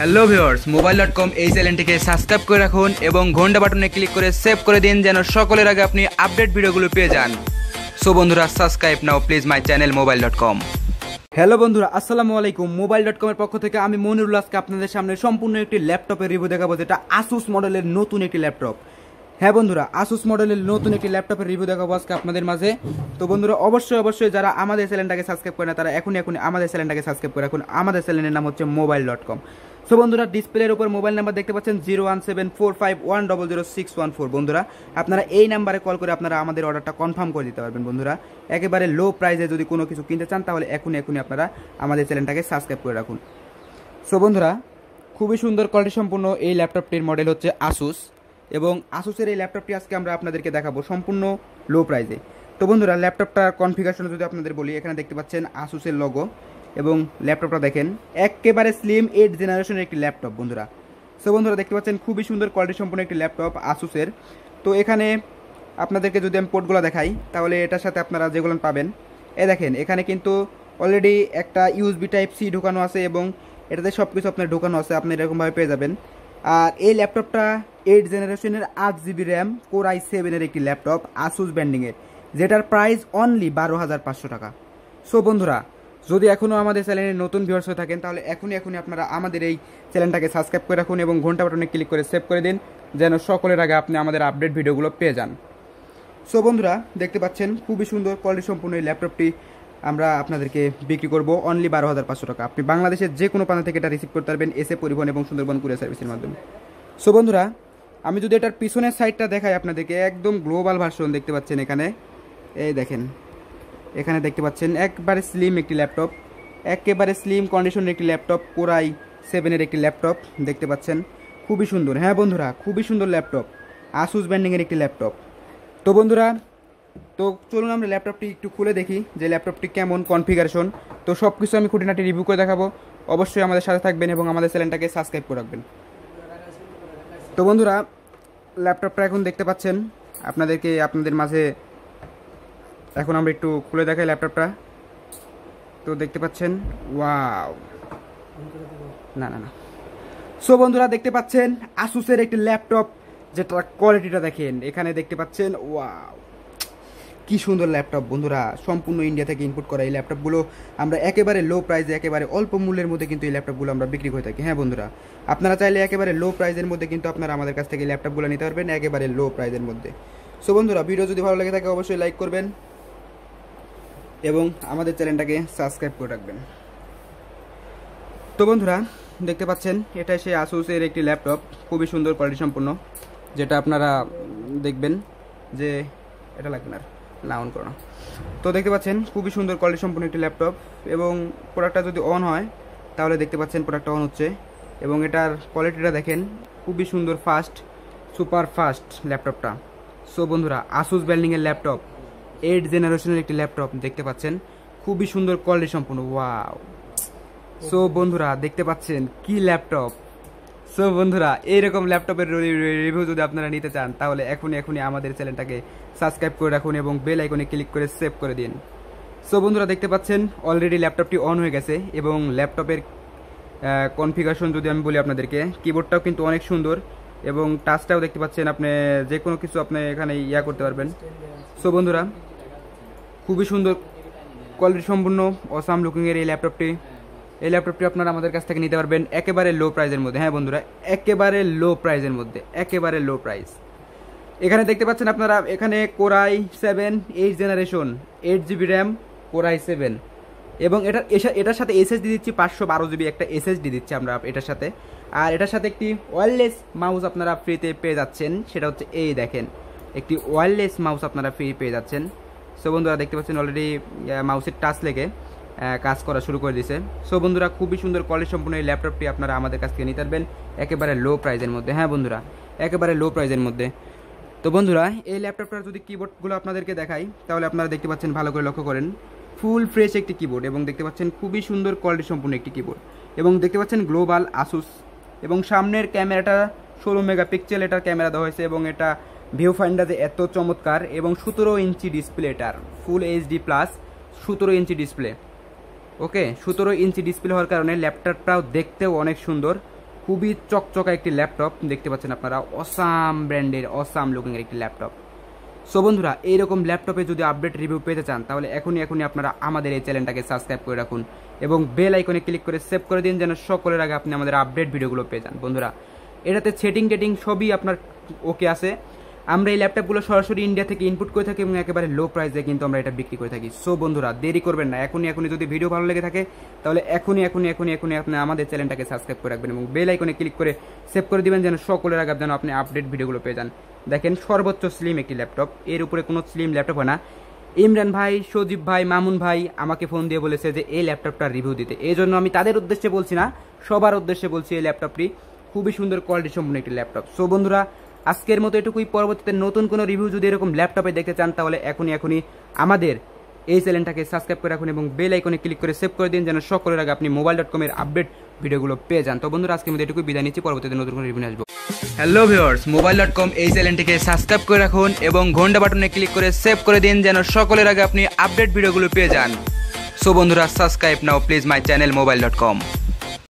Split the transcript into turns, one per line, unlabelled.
hello viewers mobile dot com এই চ্যানেলটিকে subscribe করে রাখুন এবং ঘন্টা বাটনে ক্লিক করে সেভ করে দিন যেন সকলের আগে আপনি আপডেট ভিডিওগুলো পেয়ে যান সো বন্ধুরা subscribe now please my channel mobile dot com hello বন্ধুরা আসসালামু আলাইকুম মোবাইল ডট কমের পক্ষ থেকে আমি মনিরুল আজকে আপনাদের সামনে সম্পূর্ণ একটি ল্যাপটপের রিভিউ দেখাবো যেটা আসুস মডেলের নতুন একটি ল্যাপটপ হ্যাঁ বন্ধুরা আসুস মডেলের নতুন একটি ল্যাপটপের রিভিউ দেখাবো আজকে আপনাদের মাঝে তো বন্ধুরা অবশ্যই অবশ্যই যারা আমাদের চ্যানেলটাকে সাবস্ক্রাইব করে না তারা এখনই এখনই আমাদের চ্যানেলটাকে সাবস্ক্রাইব করে রাখুন আমাদের চ্যানেলের নাম হচ্ছে মোবাইল ডট কম সো বন্ধুরা ডিসপ্লের উপর মোবাইল নাম্বার দেখতে পাচ্ছেন zero one seven four five one double zero six one four বন্ধুরা আপনারা এই নাম্বারে কল করে আপনারা আমাদের অর্ডারটা কনফার্ম করে দিতে পারবেন বন্ধুরা একেবারে লো প্রাইসে যদি কোনো কিছু কিনতে চান তাহলে এখনই এখনই আপনারা আমাদের চ্যানেলটাকে সাবস্ক্রাইব করে রাখুন সো বন্ধুরা খুবই সুন্দর কোয়ালিটি সম্পূর্ণ এই ল্যাপটপটির মডেল হচ্ছে আসুস এবং আসুসের এই ল্যাপটপটি আজকে আমরা আপনাদেরকে দেখাবো সম্পূর্ণ লো প্রাইসে তো বন্ধুরা ল্যাপটপটার কনফিগারেশন যদি আপনাদের বলি এখানে দেখতে পাচ্ছেন আসুসের লগো এবং ল্যাপটপটা দেখেন একেবারে স্লিম এইট জেনারেশনের একটি ল্যাপটপ বন্ধুরা সো বন্ধুরা দেখতে পাচ্ছেন খুবই সুন্দর কোয়ালিটি সম্পন্ন একটি ল্যাপটপ আসুসের তো এখানে আপনাদেরকে যদি আমি পোর্টগুলো দেখাই তাহলে এটার সাথে আপনারা যেগুলো পাবেন এ দেখেন এখানে কিন্তু অলরেডি একটা ইউএসবি টাইপ সি ঢোকানো আছে এবং এটাতে সব কিছু আপনার ঢোকানো আছে আপনি এরকমভাবে পেয়ে যাবেন আর এই ল্যাপটপটা এইট জেনারেশনের আট জিবি র্যাম কোর আই সেভেনের একটি ল্যাপটপ আসুস ব্যান্ডিংয়ের যেটার প্রাইস অনলি বারো হাজার পাঁচশো টাকা সো বন্ধুরা যদি এখনও আমাদের চ্যানেলে নতুন ভিউর্স হয়ে থাকেন তাহলে এখনই এখনই আপনারা আমাদের এই চ্যানেলটাকে সাবস্ক্রাইব করে রাখুন এবং ঘন্টা বাটনে ক্লিক করে সেভ করে দিন যেন সকলের আগে আপনি আমাদের আপডেট ভিডিওগুলো পেয়ে যান সো বন্ধুরা দেখতে পাচ্ছেন খুবই সুন্দর কোয়ালিটি সম্পূর্ণ এই ল্যাপটপটি আমরা আপনাদেরকে বিক্রি করব অনলি বারো হাজার পাঁচশো টাকা আপনি বাংলাদেশের যে কোনো পানা থেকে এটা রিসিভ করতে পারবেন এসে পরিবহন এবং সুন্দরবন কুরিয়ার সার্ভিসের মাধ্যমে সো বন্ধুরা আমি যদি এটার পিছনের সাইডটা দেখাই আপনাদেরকে একদম গ্লোবাল ভার্সন দেখতে পাচ্ছেন এখানে এই দেখেন এখানে দেখতে পাচ্ছেন একবারে স্লিম একটি ল্যাপটপ একেবারে স্লিম কন্ডিশনের একটি ল্যাপটপ কোরাই সেভেনের একটি ল্যাপটপ দেখতে পাচ্ছেন খুবই সুন্দর হ্যাঁ বন্ধুরা খুবই সুন্দর ল্যাপটপ আসুস ব্যান্ডিংয়ের একটি ল্যাপটপ তো বন্ধুরা তো চলুন আমরা ল্যাপটপটি একটু খুলে দেখি যে ল্যাপটপটি কেমন কনফিগারেশন তো সব কিছু আমি খুঁটিনাটি রিভিউ করে দেখাবো অবশ্যই আমাদের সাথে থাকবেন এবং আমাদের চ্যানেলটাকে সাবস্ক্রাইব করে রাখবেন তো বন্ধুরা ল্যাপটপটা এখন দেখতে পাচ্ছেন আপনাদেরকে আপনাদের মাঝে এখন আমরা একটু খুলে দেখাই ল্যাপটপটা তো দেখতে পাচ্ছেন ওয়াও না না না সো বন্ধুরা দেখতে পাচ্ছেন আসুসের একটি ল্যাপটপ যেটা কোয়ালিটিটা দেখেন এখানে দেখতে পাচ্ছেন ওয়াও কি সুন্দর ল্যাপটপ বন্ধুরা সম্পূর্ণ ইন্ডিয়া থেকে ইনপুট করা এই ল্যাপটপগুলো আমরা একেবারে লো প্রাইসে একেবারে অল্প মূল্যের মধ্যে কিন্তু এই ল্যাপটপগুলো আমরা বিক্রি করে থাকি হ্যাঁ বন্ধুরা আপনারা চাইলে একেবারে লো প্রাইসের মধ্যে কিন্তু আপনারা আমাদের কাছ থেকে ল্যাপটপগুলো নিতে পারবেন একেবারে লো প্রাইসের মধ্যে সো বন্ধুরা ভিডিও যদি ভালো লাগে থাকে অবশ্যই লাইক করবেন এবং আমাদের চ্যানেলটাকে সাবস্ক্রাইব করে রাখবেন তো বন্ধুরা দেখতে পাচ্ছেন এটাই সেই আসুসের একটি ল্যাপটপ খুবই সুন্দর কোয়ালিটি সম্পন্ন যেটা আপনারা দেখবেন যে এটা লাগবে না লাউন অন করো তো দেখতে পাচ্ছেন খুবই সুন্দর কোয়ালিটি সম্পন্ন একটি ল্যাপটপ এবং প্রোডাক্টটা যদি অন হয় তাহলে দেখতে পাচ্ছেন প্রোডাক্টটা অন হচ্ছে এবং এটার কোয়ালিটিটা দেখেন খুবই সুন্দর ফাস্ট সুপার ফাস্ট ল্যাপটপটা সো বন্ধুরা আসুস বেল্ডিংয়ের ল্যাপটপ এইট জেনারেশনের একটি ল্যাপটপ দেখতে পাচ্ছেন খুবই সুন্দর কোয়ালিটি সম্পূর্ণ ওয়াও সো বন্ধুরা দেখতে পাচ্ছেন কি ল্যাপটপ সো বন্ধুরা এইরকম ল্যাপটপের রিভিউ যদি আপনারা নিতে চান তাহলে এখনই এখনই আমাদের চ্যানেলটাকে সাবস্ক্রাইব করে রাখুন এবং বেল আইকনে ক্লিক করে সেভ করে দিন সো বন্ধুরা দেখতে পাচ্ছেন অলরেডি ল্যাপটপটি অন হয়ে গেছে এবং ল্যাপটপের কনফিগারেশন যদি আমি বলি আপনাদেরকে কিবোর্ডটাও কিন্তু অনেক সুন্দর এবং টাচটাও দেখতে পাচ্ছেন আপনি যে কোনো কিছু আপনি এখানে ইয়া করতে পারবেন সো বন্ধুরা খুবই সুন্দর কোয়ালিটি সম্পূর্ণ অসাম লুকিংয়ের এই ল্যাপটপটি এই ল্যাপটপটি আপনারা আমাদের কাছ থেকে নিতে পারবেন একেবারে লো প্রাইজের মধ্যে হ্যাঁ বন্ধুরা একেবারে লো প্রাইজের মধ্যে একেবারে লো প্রাইস এখানে দেখতে পাচ্ছেন আপনারা এখানে core i seven eight generation eight GB RAM core i seven এবং এটা এটার সাথে এসএসডি দিচ্ছি পাঁচশো বারো জিবি একটা এসএসডি দিচ্ছি আমরা এটার সাথে আর এটার সাথে একটি ওয়্যারলেস মাউস আপনারা ফ্রিতে পেয়ে যাচ্ছেন সেটা হচ্ছে এই দেখেন একটি ওয়্যারলেস মাউস আপনারা ফ্রি পেয়ে যাচ্ছেন সো বন্ধুরা দেখতে পাচ্ছেন অলরেডি মাউসের টাচ লেগে কাজ করা শুরু করে দিয়েছে সো বন্ধুরা খুবই সুন্দর কলেজ সম্পূর্ণ এই ল্যাপটপটি আপনারা আমাদের কাছ থেকে নিতে পারবেন একেবারে লো প্রাইজের মধ্যে হ্যাঁ বন্ধুরা একেবারে লো প্রাইজের মধ্যে তো বন্ধুরা এই ল্যাপটপটার যদি কিবোর্ডগুলো আপনাদেরকে দেখাই তাহলে আপনারা দেখতে পাচ্ছেন ভালো করে লক্ষ্য করেন ফুল ফ্রেশ একটি কিবোর্ড এবং দেখতে পাচ্ছেন খুবই সুন্দর কোয়ালিটি সম্পূর্ণ একটি কিবোর্ড এবং দেখতে পাচ্ছেন গ্লোবাল আসুস এবং সামনের ক্যামেরাটা ষোলো মেগাপিক্সেল এটার ক্যামেরা দেওয়া হয়েছে এবং এটা ভিউ ফাইন্ডারে এত চমৎকার এবং সতেরো ইঞ্চি ডিসপ্লে এটার ফুল এইচডি প্লাস সতেরো ইঞ্চি ডিসপ্লে ওকে সতেরো ইঞ্চি ডিসপ্লে হওয়ার কারণে ল্যাপটপটাও দেখতেও অনেক সুন্দর খুবই চকচকা একটি ল্যাপটপ দেখতে পাচ্ছেন আপনারা অসাম ব্র্যান্ডের অসাম লুকিংয়ের একটি ল্যাপটপ সো বন্ধুরা এইরকম ল্যাপটপে যদি আপডেট রিভিউ পেতে চান তাহলে এখনই এখনই আপনারা আমাদের এই চ্যানেলটাকে সাবস্ক্রাইব করে রাখুন এবং বেল আইকনে ক্লিক করে সেভ করে দিন যেন সকলের আগে আপনি আমাদের আপডেট ভিডিওগুলো পেয়ে যান বন্ধুরা এটাতে সেটিং টেটিং সবই আপনার ওকে আছে আমরা এই ল্যাপটপগুলো সরাসরি ইন্ডিয়া থেকে ইনপুট করে থাকি এবং একেবারে লো প্রাইসে কিন্তু আমরা এটা বিক্রি করে থাকি সো বন্ধুরা দেরি করবেন না এখনই এখনই যদি ভিডিও ভালো লেগে থাকে তাহলে এখনই এখনই এখনই এখনই আপনি আমাদের চ্যানেলটাকে সাবস্ক্রাইব করে রাখবেন এবং বেল আইকনে ক্লিক করে সেভ করে দিবেন যেন সকলের আগে যেন আপনি আপডেট ভিডিওগুলো পেয়ে যান দেখেন সর্বোচ্চ স্লিম একটি ল্যাপটপ এর উপরে কোনো স্লিম ল্যাপটপ হয় না ইমরান ভাই সজীব ভাই মামুন ভাই আমাকে ফোন দিয়ে বলেছে যে এই ল্যাপটপটার রিভিউ দিতে এই জন্য আমি তাদের উদ্দেশ্যে বলছি না সবার উদ্দেশ্যে বলছি এই ল্যাপটপটি খুবই সুন্দর কোয়ালিটি সম্পূর্ণ একটি ল্যাপটপ সো বন্ধুরা আজকের মতো এটুকুই পরবর্তীতে নতুন কোনো রিভিউ যদি এরকম ল্যাপটপে দেখতে চান তাহলে এখনই এখনই আমাদের এই চ্যানেলটাকে সাবস্ক্রাইব করে রাখুন এবং বেল আইকনে ক্লিক করে সেভ করে দিন যেন সকলের আগে আপনি মোবাইল ডট কমের আপডেট ভিডিওগুলো পেয়ে যান তো বন্ধুরা আজকের মতো এটুকুই বিদায় নিচ্ছি পরবর্তীতে নতুন কোনো রিভিউ আসবো hello viewers mobile dot com এই চ্যানেলটিকে সাবস্ক্রাইব করে রাখুন এবং ঘন্টা বাটনে ক্লিক করে সেভ করে দিন যেন সকলের আগে আপনি আপডেট ভিডিওগুলো পেয়ে যান সো বন্ধুরা subscribe now please my channel mobile dot com